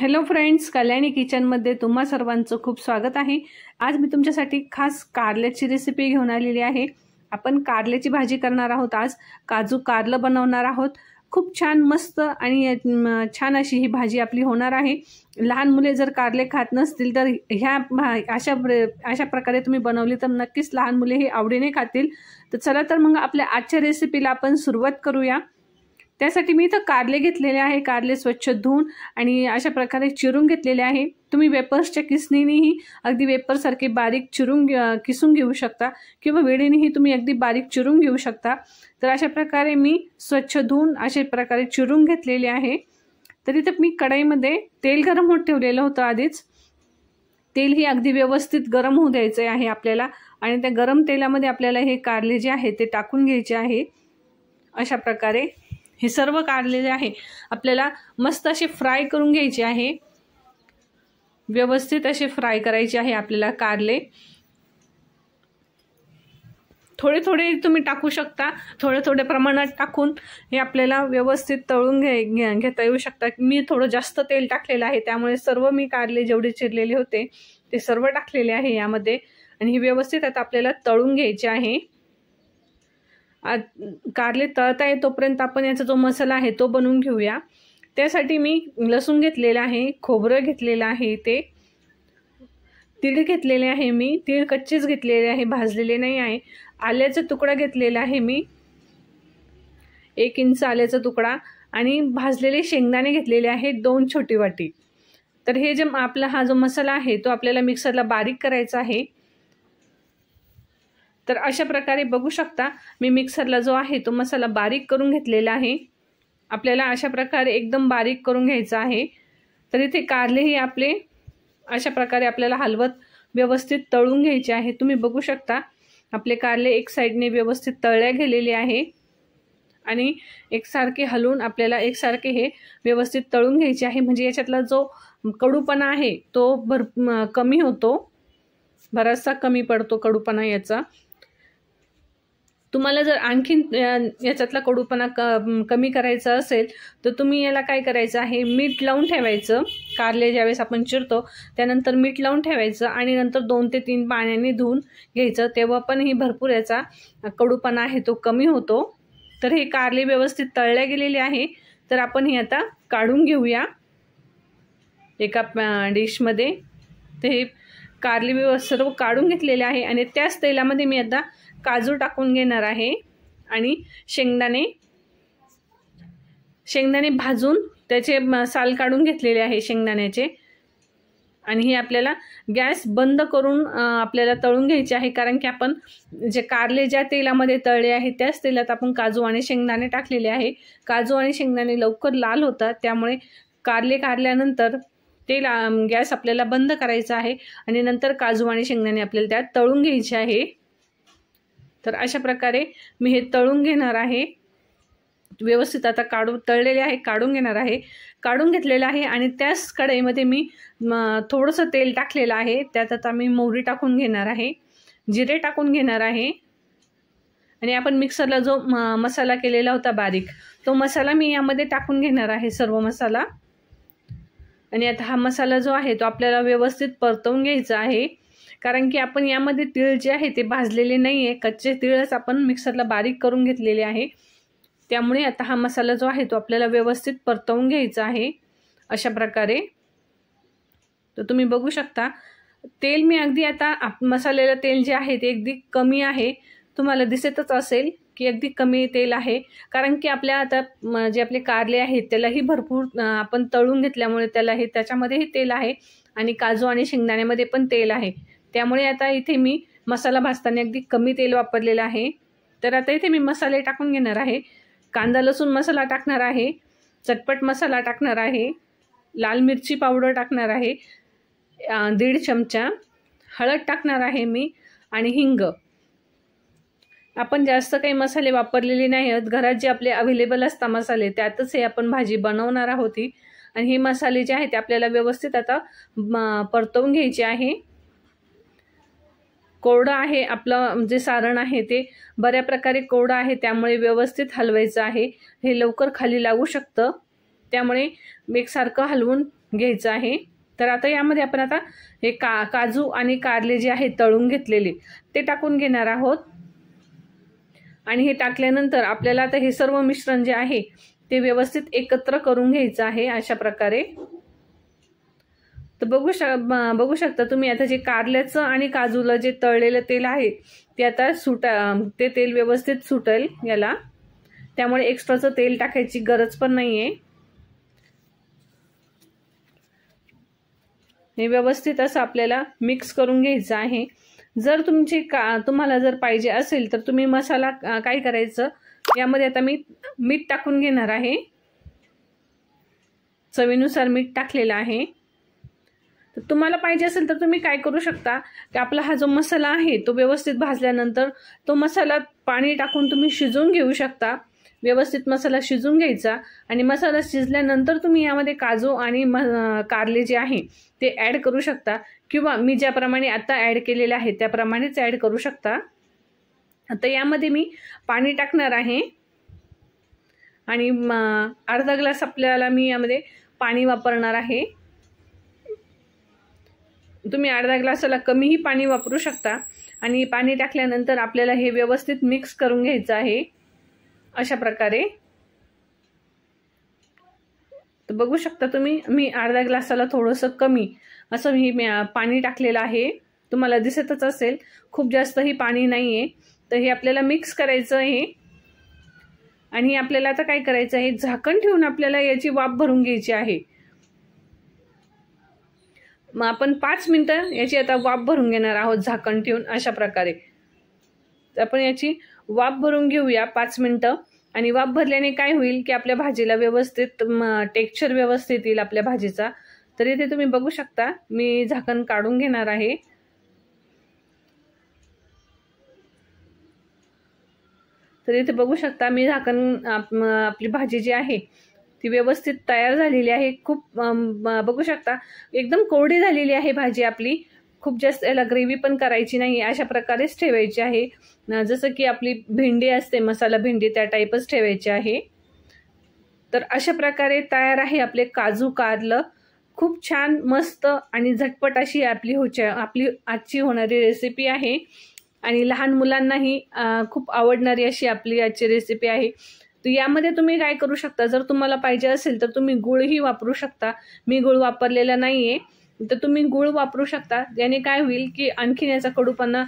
hello friends Kalyani किचनमध्ये तुम्हा सर्वांचं खूप स्वागत आहे आज मी तुमच्यासाठी खास कारल्याची रेसिपी घेऊन आलेली आहे आपण कारल्याची भाजी करणार आहोत आज काजू कारलं बनवणार आहोत खूप छान मस्त आणि छान अशी ही भाजी आपली होणार आहे लहान मुले जर कारले खात नसतील तर ह्या अशा अशा प्रकारे तुम्ही बनवली तर नक्कीच लहान मुले हे आवडीने खातील तर चला तर मग आपल्या आजच्या रेसिपीला आपण सुरुवात करूया त्यासाठी मी इथं कारले घेतलेले आहे कारले स्वच्छ धुवून आणि अशा प्रकारे चिरून घेतलेले आहे तुम्ही वेपर्सच्या किसणीनेही अगदी वेपरसारखे बारीक चिरून किसून घेऊ शकता किंवा वेळेनेही तुम्ही अगदी बारीक चिरून घेऊ शकता तर अशा प्रकारे मी स्वच्छ धुवून अशा प्रकारे चिरून घेतलेले आहे तर इथं मी कढाईमध्ये तेल गरम होत ठेवलेलं होतं आधीच तेल ही अगदी व्यवस्थित गरम होऊ द्यायचं आहे आपल्याला आणि त्या गरम तेलामध्ये आपल्याला हे कारले जे आहे ते टाकून घ्यायचे आहे अशा प्रकारे हे सर्व काढलेले आहे आपल्याला मस्त असे फ्राय करून घ्यायचे आहे व्यवस्थित असे फ्राय करायचे आहे आपल्याला कारले थोडे थोडे तुम्ही टाकू शकता थोडे थोडे प्रमाणात टाकून हे आपल्याला व्यवस्थित तळून घे घेता येऊ शकता मी थोडं जास्त तेल टाकलेलं आहे त्यामुळे सर्व मी कारले जेवढे चिरलेले होते ते सर्व टाकलेले आहे यामध्ये आणि हे व्यवस्थित आता आपल्याला तळून घ्यायचे आहे कारले तळता आहे तोपर्यंत आपण याचा जो मसाला आहे तो बनवून घेऊया त्यासाठी मी लसूण घेतलेला आहे खोबरं घेतलेलं आहे ते तीळ घेतलेले आहे मी तीळ कच्चेच घेतलेले आहे भाजलेले नाही आहे आल्याचा तुकडा घेतलेला आहे मी एक इंच आल्याचा तुकडा आणि भाजलेले शेंगदाणे घेतलेले आहेत दोन छोटी वाटी तर हे जे आपला हा जो मसाला आहे तो आपल्याला मिक्सरला बारीक करायचा आहे तर अशा प्रकारे बघू शकता मी मिक्सरला जो आहे तो मसाला बारीक करून घेतलेला आहे आपल्याला अशा प्रकारे एकदम बारीक करून घ्यायचा आहे तर इथे कारले कारलेही आपले अशा प्रकारे आपल्याला हलवत व्यवस्थित तळून घ्यायचे आहे तुम्ही बघू शकता आपले कारले एक साईडने व्यवस्थित तळल्या गेलेले आहे आणि एकसारखे हलवून आपल्याला एकसारखे हे व्यवस्थित तळून घ्यायचे आहे म्हणजे याच्यातला जो कडूपणा आहे तो भर कमी होतो बराचसा कमी पडतो कडूपणा याचा तुम्हाला जर आणखीन याच्यातला कडूपणा क कमी करायचा असेल तर तुम्ही याला काय करायचं आहे मीठ लावून ठेवायचं कारले ज्यावेळेस आपण चिरतो त्यानंतर मीठ लावून ठेवायचं आणि नंतर दोन ते तीन पाण्याने धुवून घ्यायचं तेव्हा पण ही भरपूर याचा कडूपणा आहे तो कमी होतो तर हे कारले व्यवस्थित तळल्या गेलेले आहे तर आपण हे आता काढून घेऊया एका डिशमध्ये ते हे कारले व्यवस्थित सर्व काढून घेतलेले आहे आणि त्याच तेलामध्ये मी आता काजू टाकून घेणार आहे आणि शेंगदाणे शेंगदाणे भाजून त्याचे साल काढून घेतलेले आहे शेंगदाण्याचे आणि हे आपल्याला गॅस बंद करून आपल्याला तळून घ्यायचे आहे कारण की आपण जे कारले ज्या तेलामध्ये तळले आहे त्याच तेलात आपण काजू आणि शेंगदाणे टाकलेले आहे काजू आणि शेंगदाणे लवकर लाल होतात त्यामुळे कारले कारल्यानंतर ते ला गॅस आपल्याला बंद करायचा आहे आणि नंतर काजू आणि शेंगदाणे आपल्याला त्यात तळून घ्यायचे आहे तर अशा प्रकारे मी हे तळून घेणार आहे व्यवस्थित आता काढू तळलेले आहे काढून घेणार आहे काढून घेतलेलं आहे आणि त्याच कढईमध्ये मी थोडंसं तेल टाकलेलं आहे त्यात आता मी मोहरी टाकून घेणार आहे जिरे टाकून घेणार आहे आणि आपण मिक्सरला जो मसाला केलेला होता बारीक तो मसाला मी यामध्ये टाकून घेणार आहे सर्व मसाला आणि आता हा मसाला जो आहे तो आपल्याला व्यवस्थित परतवून घ्यायचा आहे कारण की आपण यामध्ये तीळ जे आहे ते भाजलेले नाही आहे कच्चे तिळच आपण मिक्सरला बारीक करून घेतलेले आहे त्यामुळे आता हा मसाला जो आहे तो आपल्याला व्यवस्थित परतवून घ्यायचा आहे अशा प्रकारे तर तुम्ही बघू शकता तेल मी अगदी आता मसाल्याला तेल जे आहे ते अगदी कमी आहे तुम्हाला दिसतच असेल की अगदी कमी तेल आहे कारण की आपल्या आता जे आपले कारले आहेत त्यालाही भरपूर आपण तळून घेतल्यामुळे त्याला हे त्याच्यामध्येही तेल आहे आणि काजू आणि शेंगदाण्यामध्ये पण तेल आहे त्यामुळे आता इथे मी मसाला भाजताना अगदी कमी तेल वापरलेलं आहे तर आता इथे मी मसाले टाकून घेणार आहे कांदा लसूण मसाला टाकणार आहे चटपट मसाला टाकणार आहे लाल मिरची पावडर टाकणार आहे दीड चमचा हळद टाकणार आहे मी आणि हिंग आपण जास्त काही मसाले वापरलेले नाही आहेत घरात जे आपले अवेलेबल असतात मसाले त्यातच हे आपण भाजी बनवणार आहोत आणि हे मसाले जे आहेत ते आपल्याला व्यवस्थित आता परतवून घ्यायचे आहे कोरडं आहे आपलं जे सारण आहे ते बऱ्या प्रकारे कोरडं आहे त्यामुळे व्यवस्थित हलवायचं आहे हे लवकर खाली लागू शकतं त्यामुळे एकसारखं हलवून घ्यायचं आहे तर आता यामध्ये आपण आता हे का काजू आणि कारले जे आहे तळून घेतलेले ते टाकून घेणार आहोत आणि हे टाकल्यानंतर आपल्याला आता हे सर्व मिश्रण जे आहे ते व्यवस्थित एकत्र करून घ्यायचं आहे अशा प्रकारे तर बघू शक बघू शकता तुम्ही आता जे कारल्याचं आणि काजूला जे तळलेलं तेल आहे ते आता सुटा ते तेल व्यवस्थित सुटेल याला त्यामुळे एक्स्ट्राचं तेल टाकायची गरज पण नाही आहे हे व्यवस्थित असं आपल्याला मिक्स करून घ्यायचं आहे जर तुमची का तुम्हाला जर पाहिजे असेल तर तुम्ही मसाला काय करायचं यामध्ये आता मी मीठ टाकून घेणार आहे चवीनुसार मीठ टाकलेलं आहे तुम्हाला पाहिजे असेल तर तुम्ही काय करू शकता की आपला हा जो मसाला आहे तो व्यवस्थित भाजल्यानंतर तो मसाला पाणी टाकून तुम्ही शिजवून घेऊ शकता व्यवस्थित मसाला शिजून घ्यायचा आणि मसाला शिजल्यानंतर तुम्ही यामध्ये काजू आणि म कारले जे आहे ते ॲड करू शकता किंवा मी ज्याप्रमाणे आत्ता ॲड केलेले आहे त्याप्रमाणेच ॲड करू शकता आता यामध्ये मी पाणी टाकणार आहे आणि अर्धा ग्लास आपल्याला मी यामध्ये पाणी वापरणार आहे तुम्ही अर्धा ग्लासाला कमीही पाणी वापरू शकता आणि पाणी टाकल्यानंतर आपल्याला हे व्यवस्थित मिक्स करून घ्यायचं आहे अशा प्रकारे तर बघू शकता तुम्ही मी अर्धा ग्लासाला थोडंसं कमी असं मी पाणी टाकलेलं आहे तुम्हाला दिसतच असेल खूप जास्तही पाणी नाही आहे तर हे आपल्याला मिक्स करायचं आहे आणि आपल्याला आता काय करायचं आहे झाकण ठेवून आपल्याला याची वाफ भरून घ्यायची आहे मग आपण पाच मिनटं याची आता वाफ भरून घेणार आहोत झाकण ठेवून अशा प्रकारे आपण याची वाफ भरून घेऊया पाच मिनटं आणि वाफ भरल्याने काय होईल की आपल्या भाजीला व्यवस्थित टेक्स्चर व्यवस्थित येईल आपल्या भाजीचा तर इथे तुम्ही बघू शकता मी झाकण काढून घेणार आहे तर इथे बघू शकता मी झाकण आपली भाजी जी आहे ती व्यवस्थित तयार झालेली आहे खूप बघू शकता एकदम कोरडी झालेली आहे भाजी आपली खूप जास्त याला ग्रेव्ही पण करायची नाही अशा प्रकारेच ठेवायची आहे जसं की आपली भेंडी असते मसाला भेंडी त्या टाईपच ठेवायची आहे तर अशा प्रकारे तयार आहे आपले काजू कारलं खूप छान मस्त आणि झटपट अशी आपली होच्या आपली आजची होणारी रेसिपी आहे आणि लहान मुलांनाही खूप आवडणारी अशी आपली आजची रेसिपी आहे तर यामध्ये तुम्ही काय करू शकता जर तुम्हाला पाहिजे असेल तर तुम्ही गुळही वापरू शकता मी गुळ वापरलेला नाही आहे तर तुम्ही गुळ वापरू शकता याने काय होईल की आणखीन याचा कडूपणा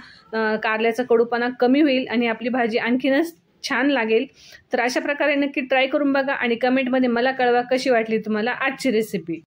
कारल्याचा कडूपणा कमी होईल आणि आपली भाजी आणखीनच छान लागेल तर अशा प्रकारे नक्की ट्राय करून बघा आणि कमेंटमध्ये मला कळवा कशी वाटली तुम्हाला आजची रेसिपी